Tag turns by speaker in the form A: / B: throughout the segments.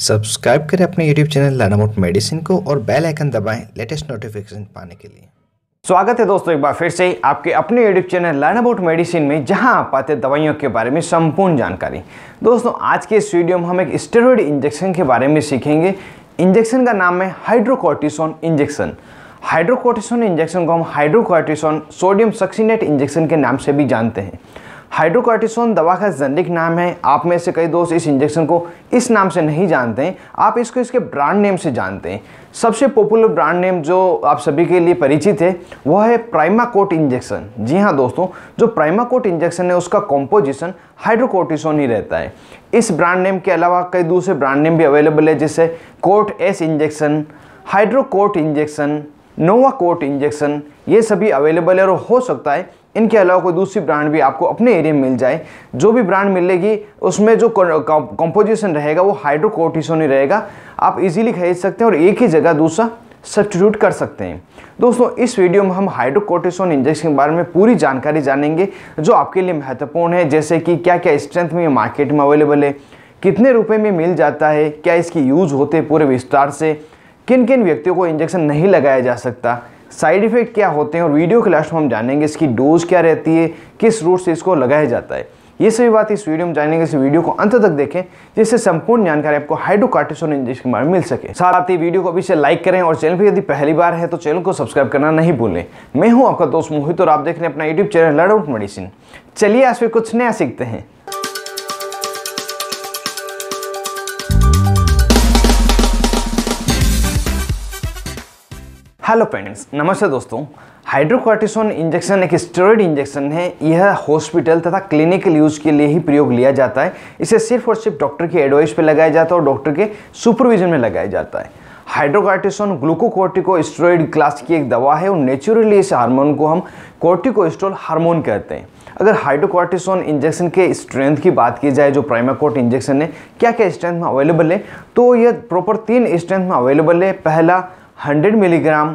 A: subscribe करें अपने YouTube channel लानामोट medicine को और बेल आइकन दबाएं लेटेस्ट नोटिफिकेशन पाने के लिए स्वागत है दोस्तों एक बार फिर से आपके अपने YouTube channel learn about medicine में जहां आप पाते दवाइयों के बारे में संपूर्ण जानकारी दोस्तों आज के इस वीडियो में हम एक स्टेरॉइड इंजेक्शन के बारे में सीखेंगे इंजेक्शन का नाम है हाइड्रोकोर्टिसोन इंजेक्शन हाइड्रोकोर्टिसोन इंजेक्शन को हम हाइड्रोकोर्टिसोन सोडियम सक्सीनेट इंजेक्शन के नाम से भी जानते हैं हाइड्रोकार्टिसोन दवा का जेनरिक नाम है आप में से कई दोस्त इस इंजेक्शन को इस नाम से नहीं जानते हैं आप इसको इसके ब्रांड नेम से जानते हैं सबसे पॉपुलर ब्रांड नेम जो आप सभी के लिए परिचित है वह है प्राइमाकोट इंजेक्शन जी हाँ दोस्तों जो प्राइमाकोट इंजेक्शन है उसका कॉम्पोजिशन हाइड्रोकोर्टिसोन ही रहता है इस ब्रांड नेम के अलावा कई दूसरे ब्रांड नेम भी अवेलेबल है जैसे Cort S injection Hydrocort injection Nova Cort injection ये सभी अवेलेबल है और हो सकता है इनके अलावा कोई दूसरी ब्रांड भी आपको अपने एरिया में मिल जाए जो भी ब्रांड मिलेगी उसमें जो कंपोजिशन रहेगा वो हाइड्रोकोर्टिसोन ही रहेगा आप इजीली खरीद सकते हैं और एक ही जगह दूसरा सब्सटीट्यूट कर सकते हैं दोस्तों इस वीडियो में हम हाइड्रोकोटिसोन इंजेक्शन के बारे में पूरी जानकारी जानेंगे जो आपके लिए महत्वपूर्ण है जैसे कि क्या क्या स्ट्रेंथ में मार्केट में अवेलेबल है कितने रुपये में मिल जाता है क्या इसकी यूज़ होते पूरे विस्तार से किन किन व्यक्तियों को इंजेक्शन नहीं लगाया जा सकता साइड इफ़ेक्ट क्या होते हैं और वीडियो के लास्ट में हम जानेंगे इसकी डोज क्या रहती है किस रूट से इसको लगाया जाता है ये सभी बात इस वीडियो में जानेंगे इस वीडियो को अंत तक देखें जिससे संपूर्ण जानकारी आपको हाइड्रोकार्टिसोन इंजेक्शन के बारे में मिल सके साथ ही वीडियो को अभी से लाइक करें और चैनल पर यदि पहली बार है तो चैनल को सब्सक्राइब करना नहीं भूलें मैं हूँ आपका दोस्त मोहित और आप देख रहे हैं अपना YouTube channel learn out medicine चलिए आज फिर कुछ नया सीखते हैं हेलो पेरेंट्स नमस्ते दोस्तों हाइड्रोकॉर्टिसोन इंजेक्शन एक स्टेरॉइड इंजेक्शन है यह हॉस्पिटल तथा क्लिनिकल यूज के लिए ही प्रयोग लिया जाता है इसे सिर्फ और सिर्फ डॉक्टर की एडवाइस पर लगाया जाता है और डॉक्टर के सुपरविजन में लगाया जाता है हाइड्रोकार्टिसोन ग्लूकोकोर्टिको स्टेरॉइड क्लास की एक दवा है और नेचुरली इस हार्मोन को हम कॉर्टिकोस्ट्रोल हार्मोन कहते हैं अगर हाइड्रोकॉर्टिसोन इंजेक्शन के स्ट्रेंथ की बात की जाए जो प्राइमाकोट इंजेक्शन है क्या क्या स्ट्रेंथ में अवेलेबल है तो यह प्रॉपर तीन स्ट्रेंथ में अवेलेबल है पहला 100 मिलीग्राम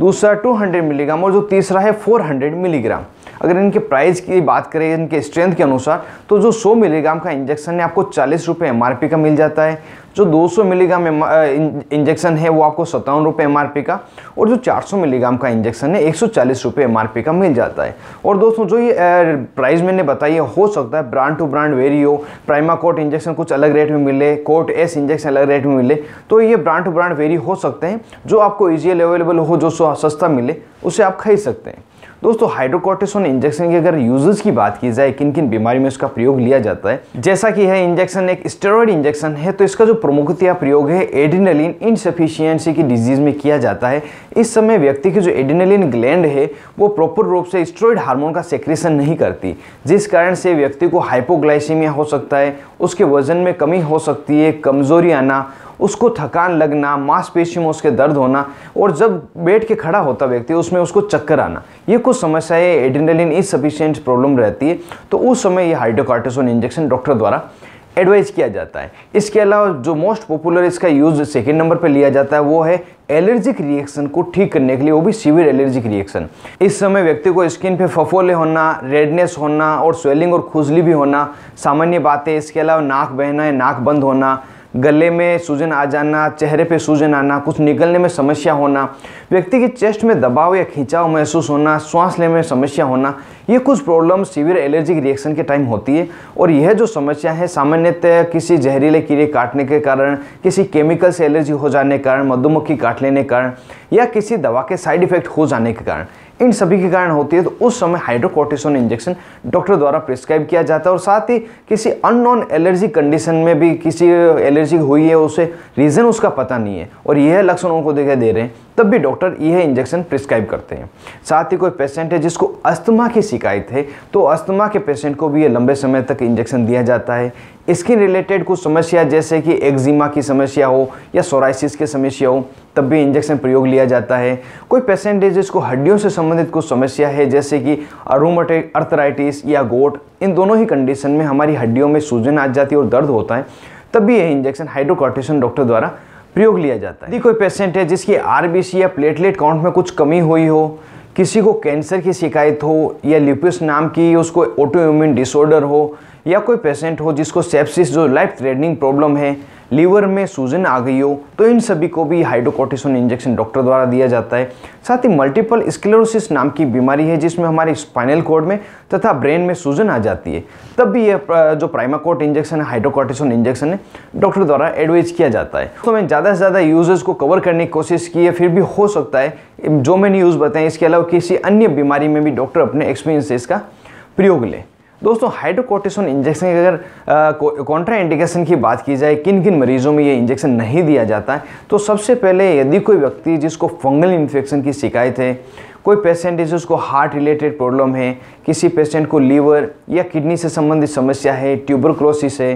A: दूसरा 200 मिलीग्राम और जो तीसरा है 400 मिलीग्राम अगर इनके प्राइस की बात करें इनके स्ट्रेंथ के अनुसार तो जो 100 मिलीग्राम का इंजेक्शन है आपको चालीस रुपये एम का मिल जाता है जो 200 मिलीग्राम इंजेक्शन है वो आपको सत्तावन रुपये एम का और जो 400 मिलीग्राम का इंजेक्शन है एक सौ रुपये का मिल जाता है और दोस्तों जो ये प्राइस मैंने बताई हो सकता है ब्रांड टू ब्रांड वेरी हो प्राइमा कोट इंजेक्शन कुछ अलग रेट में मिले कोट एस इंजेक्शन अलग रेट में मिले तो ये ब्रांड टू ब्रांड वेरी हो सकते हैं जो आपको ईजी अवेलेबल हो जो सस्ता मिले उसे आप खरीद सकते हैं दोस्तों हाइड्रोकॉर्टिसोन इंजेक्शन की अगर यूजेस की बात की जाए किन किन बीमारी में इसका प्रयोग लिया जाता है जैसा कि है इंजेक्शन एक स्टेरॉइड इंजेक्शन है तो इसका जो प्रमुखतया प्रयोग है एडिनलिन इनसफिशियंसी की डिजीज़ में किया जाता है इस समय व्यक्ति की जो एडिनलिन ग्लैंड है वो प्रॉपर रूप से स्टेरॉयड हार्मोन का सेक्रेशन नहीं करती जिस कारण से व्यक्ति को हाइपोग्लाइसीमिया हो सकता है उसके वजन में कमी हो सकती है कमज़ोरी आना उसको थकान लगना मांसपेशी में उसके दर्द होना और जब बैठ के खड़ा होता व्यक्ति उसमें उसको चक्कर आना ये कुछ समस्याएं एड्रेनलिन सफिशियंट प्रॉब्लम रहती है तो उस समय ये हाइड्रोकार्टिसोन इंजेक्शन डॉक्टर द्वारा एडवाइज़ किया जाता है इसके अलावा जो मोस्ट पॉपुलर इसका यूज़ सेकेंड नंबर पर लिया जाता है वो है एलर्जिक रिएक्शन को ठीक करने के लिए वो भी सीवियर एलर्जिक रिएक्शन इस समय व्यक्ति को स्किन पे फफोले होना रेडनेस होना और स्वेलिंग और खुजली भी होना सामान्य बातें इसके अलावा नाक बहना है नाक बंद होना गले में सूजन आ जाना चेहरे पे सूजन आना कुछ निकलने में समस्या होना व्यक्ति की चेस्ट में दबाव या खिंचाव महसूस होना श्वास लेने में समस्या होना ये कुछ प्रॉब्लम सीवियर एलर्जिक रिएक्शन के टाइम होती है और यह जो समस्या है सामान्यतः किसी जहरीले कीड़े काटने के कारण किसी केमिकल से एलर्जी हो जाने के कारण मधुमक्खी काट लेने के कारण या किसी दवा के साइड इफेक्ट हो जाने के कारण इन सभी के कारण होती है तो उस समय हाइड्रोकोटिसोन इंजेक्शन डॉक्टर द्वारा प्रिस्क्राइब किया जाता है और साथ ही किसी अननोन एलर्जी कंडीशन में भी किसी एलर्जी हुई है उसे रीज़न उसका पता नहीं है और यह लक्षण उनको दिखाई दे रहे हैं तब भी डॉक्टर यह इंजेक्शन प्रिस्क्राइब करते हैं साथ ही कोई पेशेंट है जिसको अस्थमा की शिकायत है तो अस्थमा के पेशेंट को भी ये लंबे समय तक इंजेक्शन दिया जाता है स्किन रिलेटेड कुछ समस्या जैसे कि एक्जिमा की समस्या हो या सोराइसिस की समस्या हो तब भी इंजेक्शन प्रयोग लिया जाता है कोई पेशेंट है जिसको हड्डियों से संबंधित कुछ समस्या है जैसे कि अरोमेटिक अर्थराइटिस या गोट इन दोनों ही कंडीशन में हमारी हड्डियों में सूजन आ जाती है और दर्द होता है तब भी यह इंजेक्शन हाइड्रोकॉर्टिसन डॉक्टर द्वारा प्रयोग लिया जाता है यदि कोई पेशेंट है जिसकी आरबीसी या प्लेटलेट काउंट में कुछ कमी हुई हो किसी को कैंसर की शिकायत हो या लिपिस नाम की उसको ऑटोइम्यून डिसऑर्डर हो या कोई पेशेंट हो जिसको सेप्सिस जो लाइफ थ्रेडनिंग प्रॉब्लम है लीवर में सूजन आ गई हो तो इन सभी को भी हाइड्रोकोटिसोन इंजेक्शन डॉक्टर द्वारा दिया जाता है साथ ही मल्टीपल स्क्लेरोसिस नाम की बीमारी है जिसमें हमारे स्पाइनल कोड में तथा ब्रेन में सूजन आ जाती है तब भी यह जो प्राइमाकोट इंजेक्शन है हाइड्रोकोटिसोन इंजेक्शन है डॉक्टर द्वारा एडवाइज किया जाता है तो मैं ज़्यादा से ज़्यादा यूजर्स को कवर करने की कोशिश की है फिर भी हो सकता है जो मैंने यूज़ बताएं इसके अलावा किसी अन्य बीमारी में भी डॉक्टर अपने एक्सपीरियंस से इसका प्रयोग लें दोस्तों हाइड्रोकोटिसोन इंजेक्शन की अगर कॉन्ट्रा इंडिकेशन की बात की जाए किन किन मरीजों में ये इंजेक्शन नहीं दिया जाता है तो सबसे पहले यदि कोई व्यक्ति जिसको फंगल इन्फेक्शन की शिकायत है कोई पेशेंट है जिसको हार्ट रिलेटेड प्रॉब्लम है किसी पेशेंट को लीवर या किडनी से संबंधित समस्या है ट्यूबरक्रोसिस है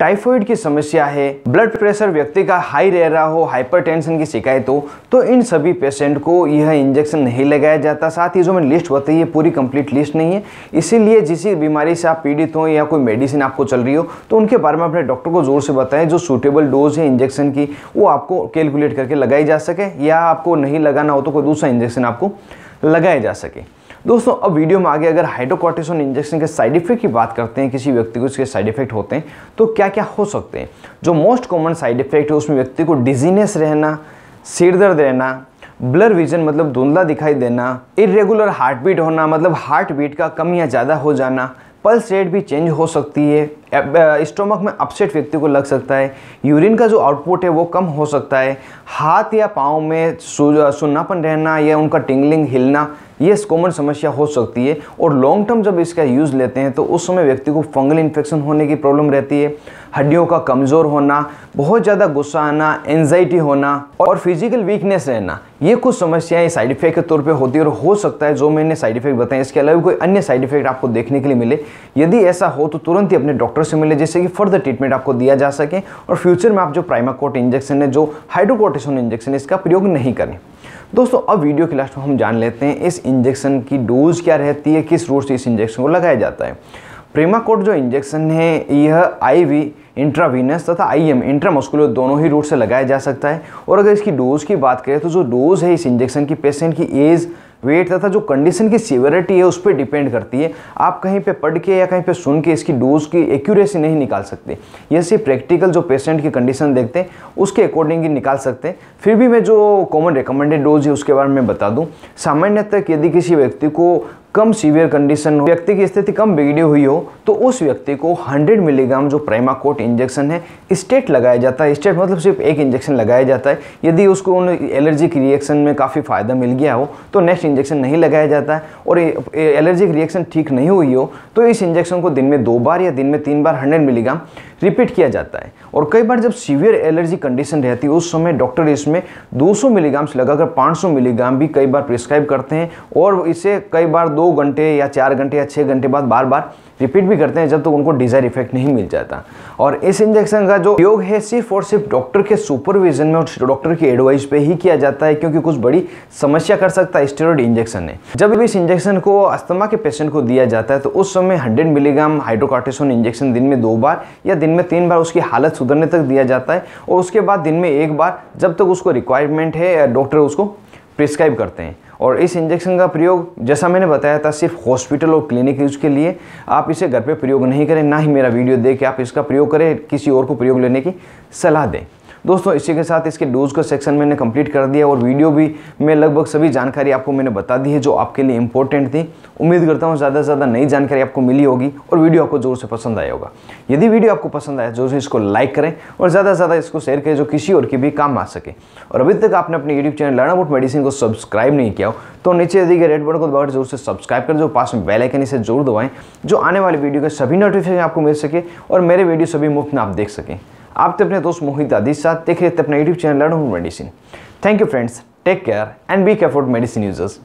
A: टाइफॉइड की समस्या है ब्लड प्रेशर व्यक्ति का हाई रह रहा हो हाइपरटेंशन की शिकायत हो तो इन सभी पेशेंट को यह इंजेक्शन नहीं लगाया जाता साथ ही जो मैंने लिस्ट बताई है पूरी कंप्लीट लिस्ट नहीं है इसीलिए जिस बीमारी से आप पीड़ित हो या कोई मेडिसिन आपको चल रही हो तो उनके बारे में अपने डॉक्टर को ज़ोर से बताएं जो सूटेबल डोज है इंजेक्शन की वो आपको कैलकुलेट करके लगाई जा सके या आपको नहीं लगाना हो तो कोई दूसरा इंजेक्शन आपको लगाया जा सके दोस्तों अब वीडियो में आगे अगर हाइड्रोकॉर्टिसोन इंजेक्शन के साइड इफेक्ट की बात करते हैं किसी व्यक्ति को इसके साइड इफेक्ट होते हैं तो क्या क्या हो सकते हैं जो मोस्ट कॉमन साइड इफेक्ट है उसमें व्यक्ति को डिजीनेस रहना सिर दर्द रहना ब्लर विजन मतलब धुंधला दिखाई देना इरेगुलर हार्ट बीट होना मतलब हार्ट बीट का कम या ज़्यादा हो जाना पल्स रेट भी चेंज हो सकती है स्टोमक में अपसेट व्यक्ति को लग सकता है यूरिन का जो आउटपुट है वो कम हो सकता है हाथ या पाँव में सुन्नापन रहना या उनका टिंगलिंग हिलना ये कॉमन समस्या हो सकती है और लॉन्ग टर्म जब इसका यूज़ लेते हैं तो उस समय व्यक्ति को फंगल इन्फेक्शन होने की प्रॉब्लम रहती है हड्डियों का कमज़ोर होना बहुत ज़्यादा गुस्सा आना एनजाइटी होना और फिजिकल वीकनेस रहना ये कुछ समस्याएं साइड इफेक्ट के तौर पे होती है और हो सकता है जो मैंने साइड इफेक्ट बताएं इसके अलावा कोई अन्य साइड इफेक्ट आपको देखने के लिए मिले यदि ऐसा हो तो तुरंत ही अपने डॉक्टर से मिले जिससे कि फर्दर ट्रीटमेंट आपको दिया जा सके और फ्यूचर में आप जो प्राइमाकोट इंजेक्शन है जो हाइड्रोकोटेशन इंजेक्शन है इसका प्रयोग नहीं करें दोस्तों अब वीडियो के लास्ट में हम जान लेते हैं इस इंजेक्शन की डोज क्या रहती है किस रूट से इस इंजेक्शन को लगाया जाता है प्रेमाकोट जो इंजेक्शन है यह आईवी इंट्रावीनस तथा आईएम इंट्रामस्कुलर दोनों ही रूट से लगाया जा सकता है और अगर इसकी डोज की बात करें तो जो डोज है इस इंजेक्शन की पेशेंट की एज वेट तथा जो कंडीशन की सीवियरिटी है उस पर डिपेंड करती है आप कहीं पे पढ़ के या कहीं पे सुन के इसकी डोज की एक्यूरेसी नहीं निकाल सकते ये सिर्फ प्रैक्टिकल जो पेशेंट की कंडीशन देखते हैं उसके अकॉर्डिंग ही निकाल सकते हैं फिर भी मैं जो कॉमन रिकमेंडेड डोज है उसके बारे में बता दूँ सामान्यतः यदि किसी व्यक्ति को कम सीवियर कंडीशन हो व्यक्ति की स्थिति कम बिगड़ी हुई हो तो उस व्यक्ति को 100 मिलीग्राम जो प्रेमाकोट इंजेक्शन है स्टेट लगाया जाता है स्टेट मतलब सिर्फ एक इंजेक्शन लगाया जाता है यदि उसको उन एलर्जिक रिएक्शन में काफ़ी फ़ायदा मिल गया हो तो नेक्स्ट इंजेक्शन नहीं लगाया जाता है और एलर्जिक रिएक्शन ठीक नहीं हुई हो तो इस इंजेक्शन को दिन में दो बार या दिन में तीन बार हंड्रेड मिलीग्राम रिपीट किया जाता है और कई बार जब सीवियर एलर्जी कंडीशन रहती है उस समय डॉक्टर इसमें 200 मिलीग्राम से लगाकर 500 मिलीग्राम भी कई बार प्रिस्क्राइब करते हैं और इसे कई बार दो घंटे या चार घंटे या छः घंटे बाद बार बार रिपीट भी करते हैं जब तक तो उनको डिज़ायर इफेक्ट नहीं मिल जाता और इस इंजेक्शन का जो उपयोग है सिर्फ और सिर्फ डॉक्टर के सुपरविजन में और डॉक्टर की एडवाइस पे ही किया जाता है क्योंकि कुछ बड़ी समस्या कर सकता है स्टेरॉइड इंजेक्शन ने जब भी इस इंजेक्शन को अस्थमा के पेशेंट को दिया जाता है तो उस समय हंड्रेड मिलीग्राम हाइड्रोकार्टेसोन इंजेक्शन दिन में दो बार या दिन में तीन बार उसकी हालत सुधरने तक दिया जाता है और उसके बाद दिन में एक बार जब तक उसको रिक्वायरमेंट है डॉक्टर उसको प्रिस्क्राइब करते हैं और इस इंजेक्शन का प्रयोग जैसा मैंने बताया था सिर्फ हॉस्पिटल और क्लिनिक यूज़ के लिए आप इसे घर पर प्रयोग नहीं करें ना ही मेरा वीडियो देख के आप इसका प्रयोग करें किसी और को प्रयोग लेने की सलाह दें दोस्तों इसी के साथ इसके डोज का सेक्शन मैंने कंप्लीट कर दिया और वीडियो भी मैं लगभग सभी जानकारी आपको मैंने बता दी है जो आपके लिए इंपॉर्टेंट थी उम्मीद करता हूँ ज़्यादा से ज़्यादा नई जानकारी आपको मिली होगी और वीडियो आपको जोर से पसंद आया होगा यदि वीडियो आपको पसंद आया जोर से इसको लाइक करें और ज़्यादा से ज़्यादा इसको शेयर करें जो किसी और के भी काम आ सके और अभी तक आपने अपने YouTube channel learn about medicine को सब्सक्राइब नहीं किया हो तो नीचे यदि रेड बटन को दबाकर जोर से सब्सक्राइब कर जो पास में बेल आइकन इसे जोर दबाएँ जो आने वाली वीडियो के सभी नोटिफिकेशन आपको मिल सके और मेरे वीडियो सभी मुफ्त में आप देख सकें आप तो अपने दोस्त मोहित आदि साथ देख रहे थे अपना YouTube channel learn medicine thank you friends take care and be careful medicine users